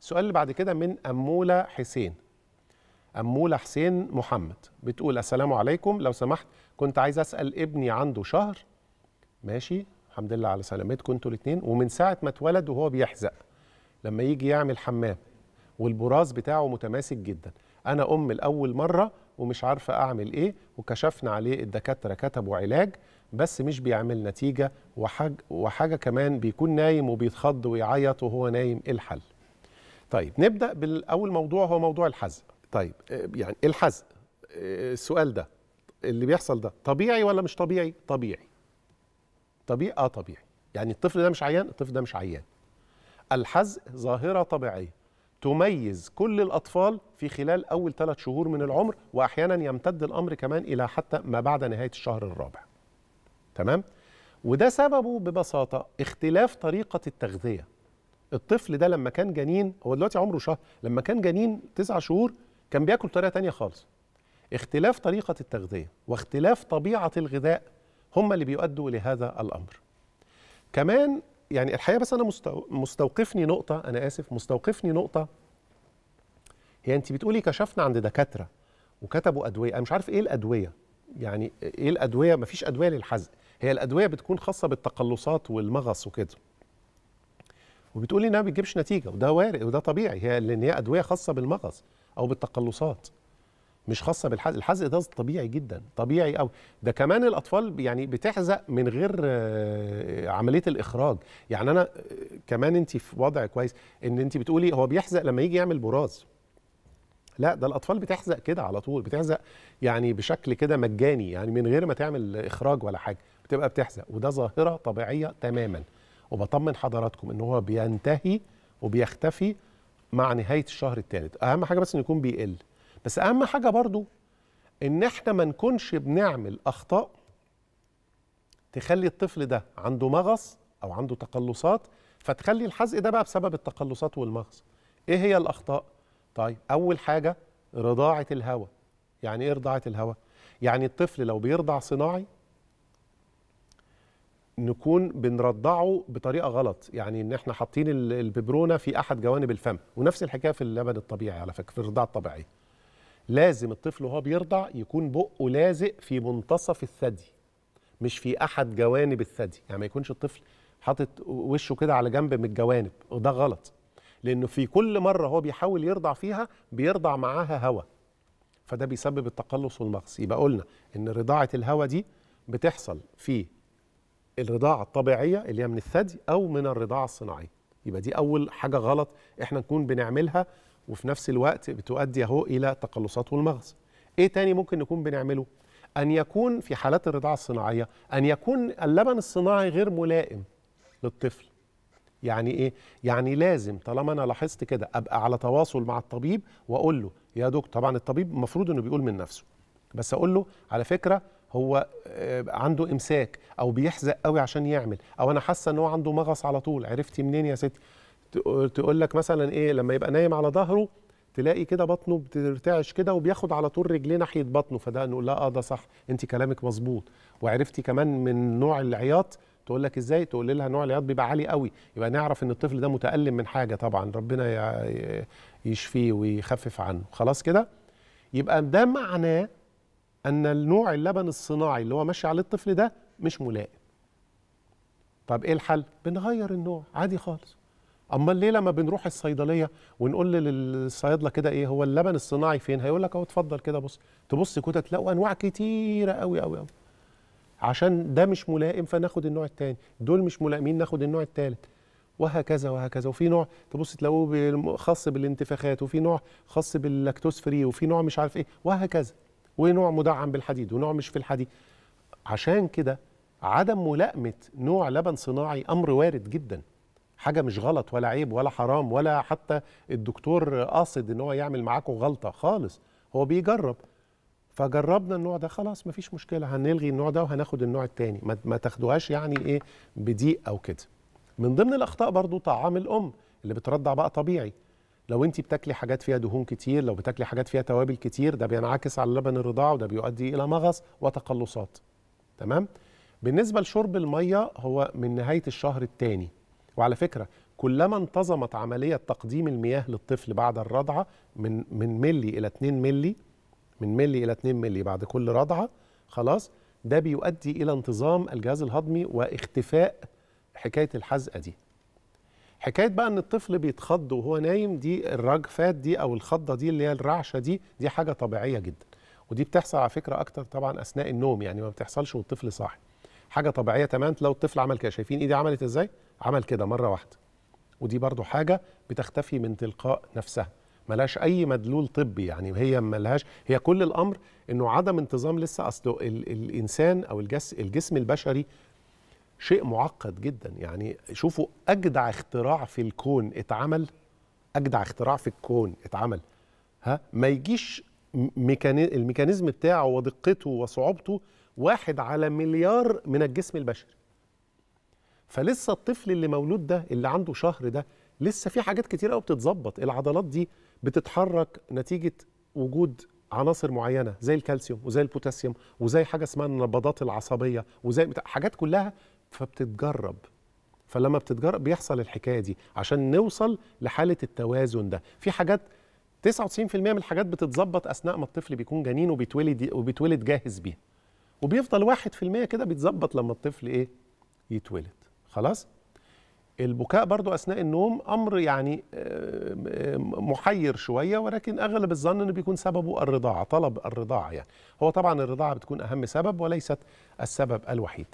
السؤال اللي بعد كده من أمولة حسين أمولة حسين محمد بتقول السلام عليكم لو سمحت كنت عايز أسأل ابني عنده شهر ماشي الحمد لله على سلامتكم انتوا الاثنين ومن ساعة ما اتولد وهو بيحزق لما يجي يعمل حمام والبراز بتاعه متماسك جدا أنا أم لأول مرة ومش عارفة أعمل إيه وكشفنا عليه الدكاترة كتبوا علاج بس مش بيعمل نتيجة وحاجة, وحاجة كمان بيكون نايم وبيتخض ويعيط وهو نايم إيه الحل؟ طيب نبدا بالاول موضوع هو موضوع الحزق طيب آه، يعني الحزق آه، السؤال ده اللي بيحصل ده طبيعي ولا مش طبيعي طبيعي طبيعي اه طبيعي يعني الطفل ده مش عيان الطفل ده مش عيان الحزق ظاهره طبيعيه تميز كل الأطفال في خلال أول ثلاث شهور من العمر وأحيانا يمتد الأمر كمان إلى حتى ما بعد نهاية الشهر الرابع تمام؟ وده سببه ببساطة اختلاف طريقة التغذية الطفل ده لما كان جنين هو دلوقتي عمره شهر لما كان جنين تسع شهور كان بياكل طريقه تانية خالص اختلاف طريقه التغذيه واختلاف طبيعه الغذاء هم اللي بيؤدوا لهذا الامر كمان يعني الحقيقه بس انا مستوقفني نقطه انا اسف مستوقفني نقطه هي انت بتقولي كشفنا عند دكاتره وكتبوا ادويه انا مش عارف ايه الادويه يعني ايه الادويه مفيش ادويه للحزق هي الادويه بتكون خاصه بالتقلصات والمغص وكده وبتقولي انها ما بتجيبش نتيجه وده وارد وده طبيعي هي لان هي ادويه خاصه بالمغص او بالتقلصات مش خاصه بالحزق الحزق ده طبيعي جدا طبيعي قوي ده كمان الاطفال يعني بتحزق من غير آه، عمليه الاخراج يعني انا آه، كمان انت في وضع كويس ان انت بتقولي هو بيحزق لما يجي يعمل براز لا ده الاطفال بتحزق كده على طول بتحزق يعني بشكل كده مجاني يعني من غير ما تعمل اخراج ولا حاجه بتبقى بتحزق وده ظاهره طبيعيه تماما وبطمن حضراتكم ان هو بينتهي وبيختفي مع نهايه الشهر الثالث اهم حاجه بس انه يكون بيقل بس اهم حاجه برضو ان احنا ما نكونش بنعمل اخطاء تخلي الطفل ده عنده مغص او عنده تقلصات فتخلي الحزق ده بقى بسبب التقلصات والمغص ايه هي الاخطاء طيب اول حاجه رضاعه الهواء يعني ايه رضاعه الهواء يعني الطفل لو بيرضع صناعي نكون بنرضعه بطريقه غلط يعني ان احنا حاطين الببرونه في احد جوانب الفم ونفس الحكايه في اللبن الطبيعي على فكره في الرضاعه الطبيعيه لازم الطفل وهو بيرضع يكون بقه لازق في منتصف الثدي مش في احد جوانب الثدي يعني ما يكونش الطفل حاطط وشه كده على جنب من الجوانب وده غلط لانه في كل مره هو بيحاول يرضع فيها بيرضع معاها هواء فده بيسبب التقلص والمغص يبقى قلنا ان رضاعه الهواء دي بتحصل في الرضاعه الطبيعيه اللي هي من الثدي او من الرضاعه الصناعيه يبقى دي اول حاجه غلط احنا نكون بنعملها وفي نفس الوقت بتؤدي اهو الى تقلصات والمغص ايه تاني ممكن نكون بنعمله ان يكون في حالات الرضاعه الصناعيه ان يكون اللبن الصناعي غير ملائم للطفل يعني ايه يعني لازم طالما انا لاحظت كده ابقى على تواصل مع الطبيب واقول له يا دكتور طبعا الطبيب المفروض انه بيقول من نفسه بس اقول له على فكره هو آه، عنده امساك او بيحزق قوي عشان يعمل او انا حاسه ان هو عنده مغص على طول عرفتي منين يا ستي تقول لك مثلا ايه لما يبقى نايم على ظهره تلاقي كده بطنه بترتعش كده وبياخد على طول رجليه ناحيه بطنه فده نقول لا اه ده صح انت كلامك مظبوط وعرفتي كمان من نوع العياط تقول لك ازاي تقول لها نوع العياط بيبقى عالي قوي يبقى نعرف ان الطفل ده متالم من حاجه طبعا ربنا يشفيه ويخفف عنه خلاص كده يبقى ده معناه ان النوع اللبن الصناعي اللي هو ماشي عليه الطفل ده مش ملائم طب ايه الحل بنغير النوع عادي خالص اما ليه لما بنروح الصيدليه ونقول للصيادله كده ايه هو اللبن الصناعي فين هيقول لك اهو اتفضل كده بص تبص كده تلاقوا انواع كتيره قوي قوي قوي عشان ده مش ملائم فناخد النوع الثاني دول مش ملائمين ناخد النوع الثالث وهكذا وهكذا وفي نوع تبص تلاقوه خاص بالانتفاخات وفي نوع خاص باللاكتوز فري وفي نوع مش عارف ايه وهكذا ونوع مدعم بالحديد ونوع مش في الحديد عشان كده عدم ملائمه نوع لبن صناعي امر وارد جدا حاجه مش غلط ولا عيب ولا حرام ولا حتى الدكتور قاصد ان هو يعمل معاكم غلطه خالص هو بيجرب فجربنا النوع ده خلاص مفيش مشكله هنلغي النوع ده وهناخد النوع التاني ما, ما تاخدوهاش يعني ايه بضيق او كده من ضمن الاخطاء برضو طعام الام اللي بترضع بقى طبيعي لو انت بتاكلي حاجات فيها دهون كتير لو بتاكلي حاجات فيها توابل كتير ده بينعكس على لبن الرضاعه وده بيؤدي الى مغص وتقلصات تمام بالنسبه لشرب الميه هو من نهايه الشهر الثاني وعلى فكره كلما انتظمت عمليه تقديم المياه للطفل بعد الرضعه من من ملي الى 2 ملي من ملي الى 2 ملي بعد كل رضعه خلاص ده بيؤدي الى انتظام الجهاز الهضمي واختفاء حكايه الحزقه دي حكايه بقى ان الطفل بيتخض وهو نايم دي الرجفات دي او الخضه دي اللي هي الرعشه دي دي حاجه طبيعيه جدا ودي بتحصل على فكره اكتر طبعا اثناء النوم يعني ما بتحصلش والطفل صاحي حاجه طبيعيه تمام لو الطفل عمل كده شايفين ايدي عملت ازاي عمل كده مره واحده ودي برضو حاجه بتختفي من تلقاء نفسها ملهاش اي مدلول طبي يعني هي ملهاش هي كل الامر انه عدم انتظام لسه اصله الانسان او الجس الجسم البشري شيء معقد جدا يعني شوفوا اجدع اختراع في الكون اتعمل اجدع اختراع في الكون اتعمل ها ما يجيش الميكانيزم بتاعه ودقته وصعوبته واحد على مليار من الجسم البشري فلسه الطفل اللي مولود ده اللي عنده شهر ده لسه في حاجات كتير قوي بتتظبط العضلات دي بتتحرك نتيجه وجود عناصر معينه زي الكالسيوم وزي البوتاسيوم وزي حاجه اسمها النبضات العصبيه وزي حاجات كلها فبتتجرب فلما بتتجرب بيحصل الحكايه دي عشان نوصل لحاله التوازن ده في حاجات 99% من الحاجات بتتظبط اثناء ما الطفل بيكون جنين وبيتولد وبيتولد جاهز بيها وبيفضل 1% كده بيتظبط لما الطفل ايه يتولد خلاص البكاء برضو اثناء النوم امر يعني آه، محير شويه ولكن اغلب الظن انه بيكون سببه الرضاعه طلب الرضاعه يعني هو طبعا الرضاعه بتكون اهم سبب وليست السبب الوحيد